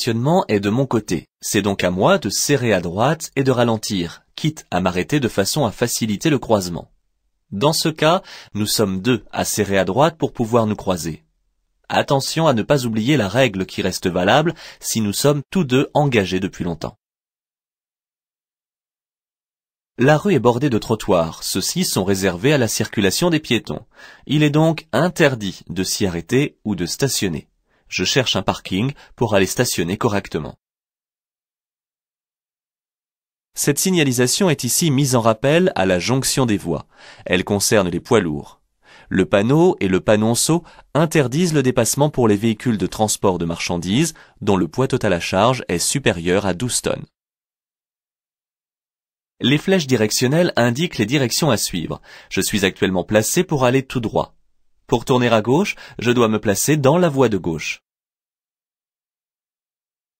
stationnement est de mon côté. C'est donc à moi de serrer à droite et de ralentir, quitte à m'arrêter de façon à faciliter le croisement. Dans ce cas, nous sommes deux à serrer à droite pour pouvoir nous croiser. Attention à ne pas oublier la règle qui reste valable si nous sommes tous deux engagés depuis longtemps. La rue est bordée de trottoirs, ceux-ci sont réservés à la circulation des piétons. Il est donc interdit de s'y arrêter ou de stationner. Je cherche un parking pour aller stationner correctement. Cette signalisation est ici mise en rappel à la jonction des voies. Elle concerne les poids lourds. Le panneau et le panonceau interdisent le dépassement pour les véhicules de transport de marchandises dont le poids total à charge est supérieur à 12 tonnes. Les flèches directionnelles indiquent les directions à suivre. Je suis actuellement placé pour aller tout droit. Pour tourner à gauche, je dois me placer dans la voie de gauche.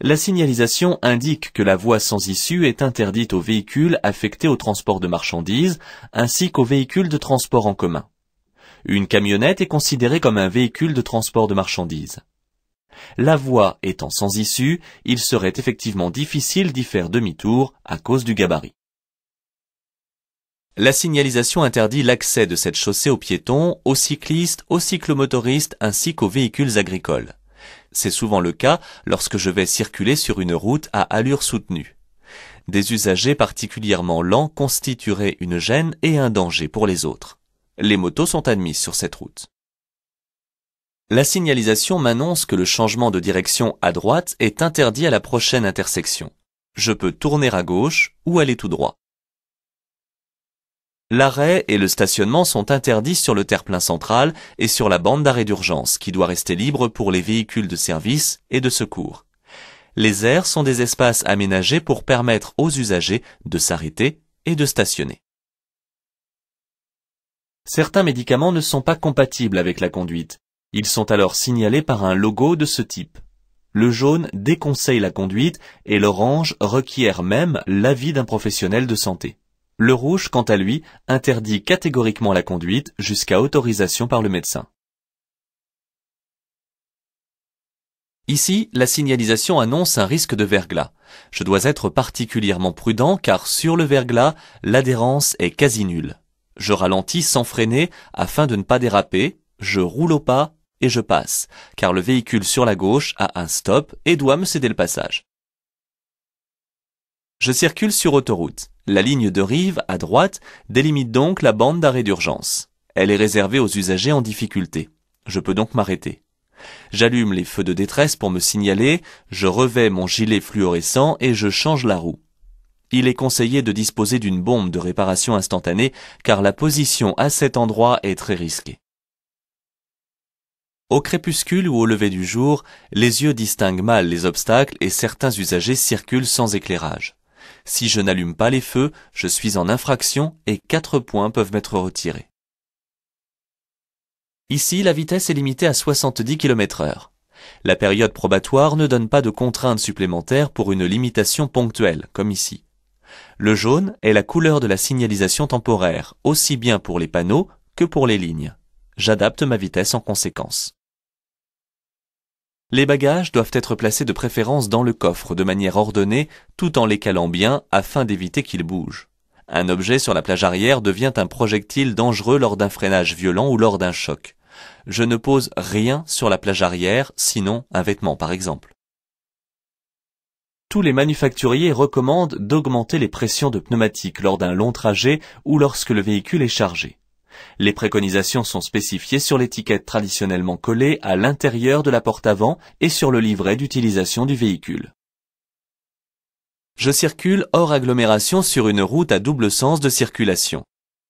La signalisation indique que la voie sans issue est interdite aux véhicules affectés au transport de marchandises ainsi qu'aux véhicules de transport en commun. Une camionnette est considérée comme un véhicule de transport de marchandises. La voie étant sans issue, il serait effectivement difficile d'y faire demi-tour à cause du gabarit. La signalisation interdit l'accès de cette chaussée aux piétons, aux cyclistes, aux cyclomotoristes ainsi qu'aux véhicules agricoles. C'est souvent le cas lorsque je vais circuler sur une route à allure soutenue. Des usagers particulièrement lents constitueraient une gêne et un danger pour les autres. Les motos sont admises sur cette route. La signalisation m'annonce que le changement de direction à droite est interdit à la prochaine intersection. Je peux tourner à gauche ou aller tout droit. L'arrêt et le stationnement sont interdits sur le terre-plein central et sur la bande d'arrêt d'urgence qui doit rester libre pour les véhicules de service et de secours. Les aires sont des espaces aménagés pour permettre aux usagers de s'arrêter et de stationner. Certains médicaments ne sont pas compatibles avec la conduite. Ils sont alors signalés par un logo de ce type. Le jaune déconseille la conduite et l'orange requiert même l'avis d'un professionnel de santé. Le rouge, quant à lui, interdit catégoriquement la conduite jusqu'à autorisation par le médecin. Ici, la signalisation annonce un risque de verglas. Je dois être particulièrement prudent car sur le verglas, l'adhérence est quasi nulle. Je ralentis sans freiner afin de ne pas déraper, je roule au pas et je passe, car le véhicule sur la gauche a un stop et doit me céder le passage. Je circule sur autoroute. La ligne de rive, à droite, délimite donc la bande d'arrêt d'urgence. Elle est réservée aux usagers en difficulté. Je peux donc m'arrêter. J'allume les feux de détresse pour me signaler, je revais mon gilet fluorescent et je change la roue. Il est conseillé de disposer d'une bombe de réparation instantanée car la position à cet endroit est très risquée. Au crépuscule ou au lever du jour, les yeux distinguent mal les obstacles et certains usagers circulent sans éclairage. Si je n'allume pas les feux, je suis en infraction et 4 points peuvent m'être retirés. Ici, la vitesse est limitée à 70 km heure. La période probatoire ne donne pas de contraintes supplémentaires pour une limitation ponctuelle, comme ici. Le jaune est la couleur de la signalisation temporaire, aussi bien pour les panneaux que pour les lignes. J'adapte ma vitesse en conséquence. Les bagages doivent être placés de préférence dans le coffre de manière ordonnée tout en les calant bien afin d'éviter qu'ils bougent. Un objet sur la plage arrière devient un projectile dangereux lors d'un freinage violent ou lors d'un choc. Je ne pose rien sur la plage arrière, sinon un vêtement par exemple. Tous les manufacturiers recommandent d'augmenter les pressions de pneumatique lors d'un long trajet ou lorsque le véhicule est chargé. Les préconisations sont spécifiées sur l'étiquette traditionnellement collée à l'intérieur de la porte avant et sur le livret d'utilisation du véhicule. Je circule hors agglomération sur une route à double sens de circulation.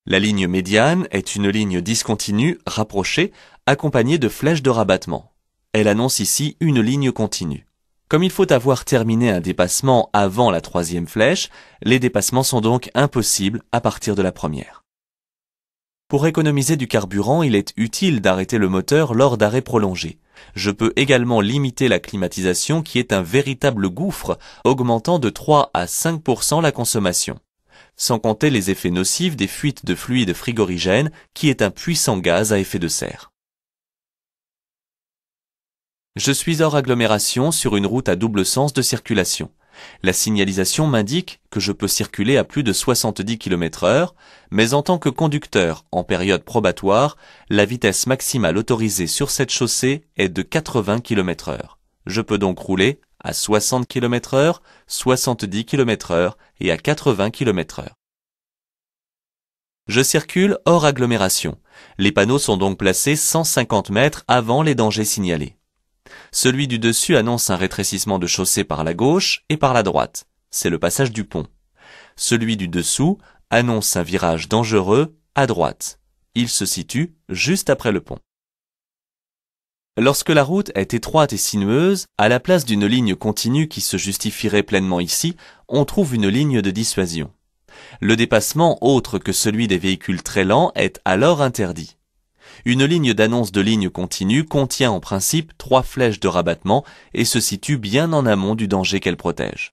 La ligne médiane est une ligne discontinue, rapprochée, accompagnée de flèches de rabattement. Elle annonce ici une ligne continue. Comme il faut avoir terminé un dépassement avant la troisième flèche, les dépassements sont donc impossibles à partir de la première. Pour économiser du carburant, il est utile d'arrêter le moteur lors d'arrêts prolongés. Je peux également limiter la climatisation qui est un véritable gouffre, augmentant de 3 à 5% la consommation. Sans compter les effets nocifs des fuites de fluide frigorigène qui est un puissant gaz à effet de serre. Je suis hors agglomération sur une route à double sens de circulation. La signalisation m'indique que je peux circuler à plus de 70 km heure, mais en tant que conducteur en période probatoire, la vitesse maximale autorisée sur cette chaussée est de 80 km heure. Je peux donc rouler à 60 km heure, 70 km heure et à 80 km heure. Je circule hors agglomération. Les panneaux sont donc placés 150 mètres avant les dangers signalés celui du dessus annonce un rétrécissement de chaussée par la gauche et par la droite. C'est le passage du pont. Celui du dessous annonce un virage dangereux à droite. Il se situe juste après le pont. Lorsque la route est étroite et sinueuse, à la place d'une ligne continue qui se justifierait pleinement ici, on trouve une ligne de dissuasion. Le dépassement autre que celui des véhicules très lents est alors interdit. Une ligne d'annonce de ligne continue contient en principe trois flèches de rabattement et se situe bien en amont du danger qu'elle protège.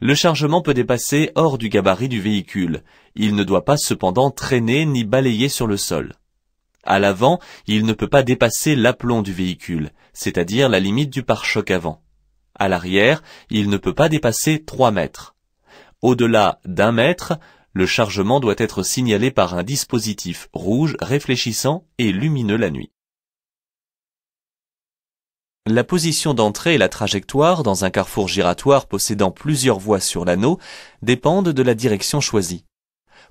Le chargement peut dépasser hors du gabarit du véhicule. Il ne doit pas cependant traîner ni balayer sur le sol. À l'avant, il ne peut pas dépasser l'aplomb du véhicule, c'est-à-dire la limite du pare-choc avant. À l'arrière, il ne peut pas dépasser trois mètres. Au-delà d'un mètre, le chargement doit être signalé par un dispositif rouge réfléchissant et lumineux la nuit. La position d'entrée et la trajectoire dans un carrefour giratoire possédant plusieurs voies sur l'anneau dépendent de la direction choisie.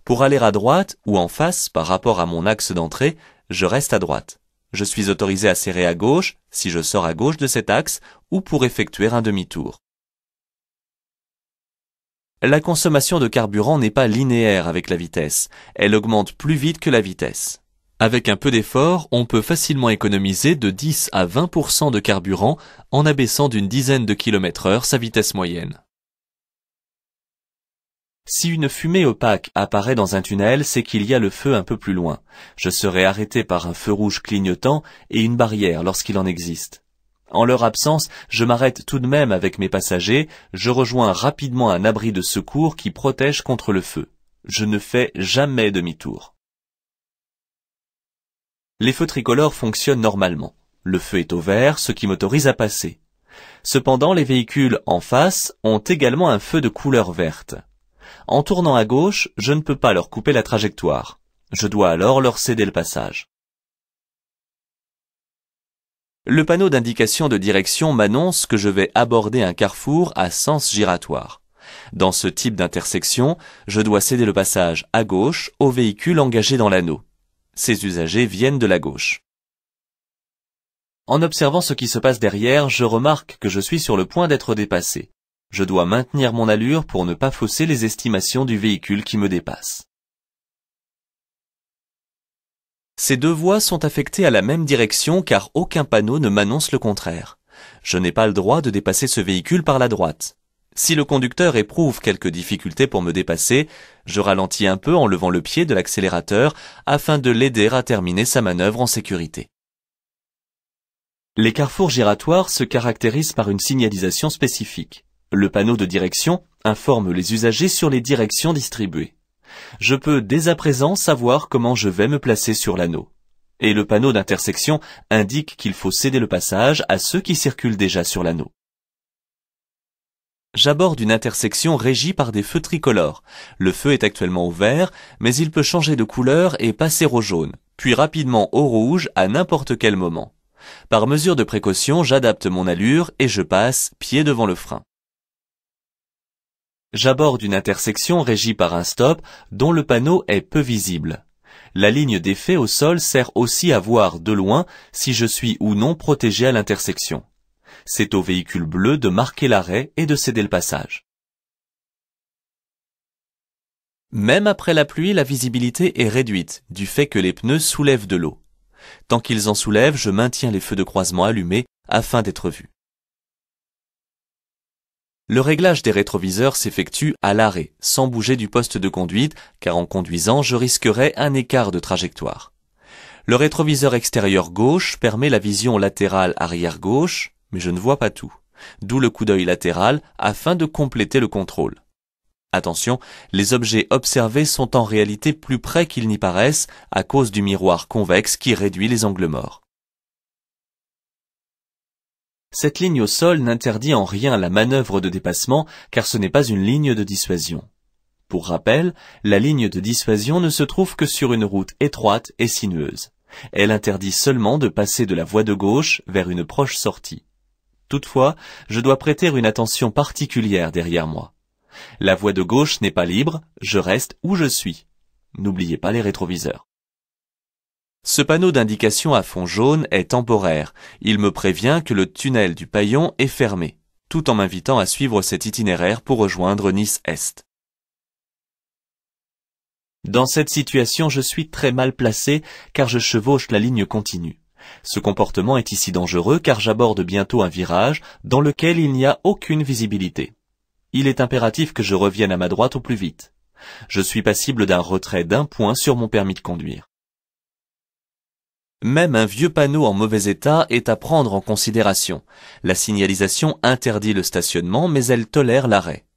Pour aller à droite ou en face par rapport à mon axe d'entrée, je reste à droite. Je suis autorisé à serrer à gauche si je sors à gauche de cet axe ou pour effectuer un demi-tour. La consommation de carburant n'est pas linéaire avec la vitesse, elle augmente plus vite que la vitesse. Avec un peu d'effort, on peut facilement économiser de 10 à 20% de carburant en abaissant d'une dizaine de kilomètres heure sa vitesse moyenne. Si une fumée opaque apparaît dans un tunnel, c'est qu'il y a le feu un peu plus loin. Je serai arrêté par un feu rouge clignotant et une barrière lorsqu'il en existe. En leur absence, je m'arrête tout de même avec mes passagers, je rejoins rapidement un abri de secours qui protège contre le feu. Je ne fais jamais demi-tour. Les feux tricolores fonctionnent normalement. Le feu est au vert, ce qui m'autorise à passer. Cependant, les véhicules en face ont également un feu de couleur verte. En tournant à gauche, je ne peux pas leur couper la trajectoire. Je dois alors leur céder le passage. Le panneau d'indication de direction m'annonce que je vais aborder un carrefour à sens giratoire. Dans ce type d'intersection, je dois céder le passage à gauche au véhicule engagé dans l'anneau. Ces usagers viennent de la gauche. En observant ce qui se passe derrière, je remarque que je suis sur le point d'être dépassé. Je dois maintenir mon allure pour ne pas fausser les estimations du véhicule qui me dépasse. Ces deux voies sont affectées à la même direction car aucun panneau ne m'annonce le contraire. Je n'ai pas le droit de dépasser ce véhicule par la droite. Si le conducteur éprouve quelques difficultés pour me dépasser, je ralentis un peu en levant le pied de l'accélérateur afin de l'aider à terminer sa manœuvre en sécurité. Les carrefours giratoires se caractérisent par une signalisation spécifique. Le panneau de direction informe les usagers sur les directions distribuées je peux dès à présent savoir comment je vais me placer sur l'anneau. Et le panneau d'intersection indique qu'il faut céder le passage à ceux qui circulent déjà sur l'anneau. J'aborde une intersection régie par des feux tricolores. Le feu est actuellement au vert, mais il peut changer de couleur et passer au jaune, puis rapidement au rouge à n'importe quel moment. Par mesure de précaution, j'adapte mon allure et je passe pied devant le frein. J'aborde une intersection régie par un stop dont le panneau est peu visible. La ligne d'effet au sol sert aussi à voir de loin si je suis ou non protégé à l'intersection. C'est au véhicule bleu de marquer l'arrêt et de céder le passage. Même après la pluie, la visibilité est réduite du fait que les pneus soulèvent de l'eau. Tant qu'ils en soulèvent, je maintiens les feux de croisement allumés afin d'être vu. Le réglage des rétroviseurs s'effectue à l'arrêt, sans bouger du poste de conduite, car en conduisant, je risquerais un écart de trajectoire. Le rétroviseur extérieur gauche permet la vision latérale arrière gauche, mais je ne vois pas tout. D'où le coup d'œil latéral afin de compléter le contrôle. Attention, les objets observés sont en réalité plus près qu'ils n'y paraissent à cause du miroir convexe qui réduit les angles morts. Cette ligne au sol n'interdit en rien la manœuvre de dépassement car ce n'est pas une ligne de dissuasion. Pour rappel, la ligne de dissuasion ne se trouve que sur une route étroite et sinueuse. Elle interdit seulement de passer de la voie de gauche vers une proche sortie. Toutefois, je dois prêter une attention particulière derrière moi. La voie de gauche n'est pas libre, je reste où je suis. N'oubliez pas les rétroviseurs. Ce panneau d'indication à fond jaune est temporaire. Il me prévient que le tunnel du Paillon est fermé, tout en m'invitant à suivre cet itinéraire pour rejoindre Nice-Est. Dans cette situation, je suis très mal placé car je chevauche la ligne continue. Ce comportement est ici dangereux car j'aborde bientôt un virage dans lequel il n'y a aucune visibilité. Il est impératif que je revienne à ma droite au plus vite. Je suis passible d'un retrait d'un point sur mon permis de conduire. Même un vieux panneau en mauvais état est à prendre en considération. La signalisation interdit le stationnement, mais elle tolère l'arrêt.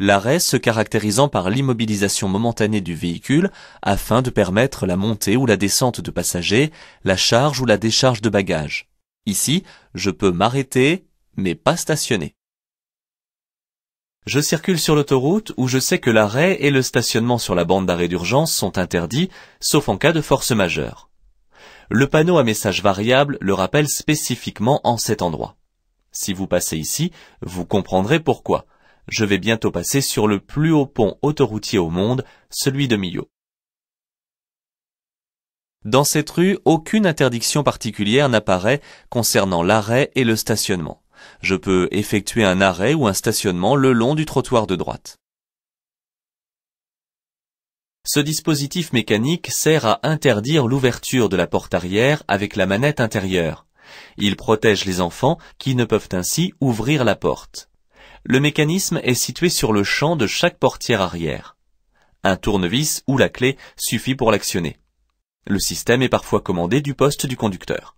L'arrêt se caractérisant par l'immobilisation momentanée du véhicule afin de permettre la montée ou la descente de passagers, la charge ou la décharge de bagages. Ici, je peux m'arrêter, mais pas stationner. Je circule sur l'autoroute où je sais que l'arrêt et le stationnement sur la bande d'arrêt d'urgence sont interdits, sauf en cas de force majeure le panneau à message variable le rappelle spécifiquement en cet endroit. Si vous passez ici, vous comprendrez pourquoi. Je vais bientôt passer sur le plus haut pont autoroutier au monde, celui de Millau. Dans cette rue, aucune interdiction particulière n'apparaît concernant l'arrêt et le stationnement. Je peux effectuer un arrêt ou un stationnement le long du trottoir de droite. Ce dispositif mécanique sert à interdire l'ouverture de la porte arrière avec la manette intérieure. Il protège les enfants qui ne peuvent ainsi ouvrir la porte. Le mécanisme est situé sur le champ de chaque portière arrière. Un tournevis ou la clé suffit pour l'actionner. Le système est parfois commandé du poste du conducteur.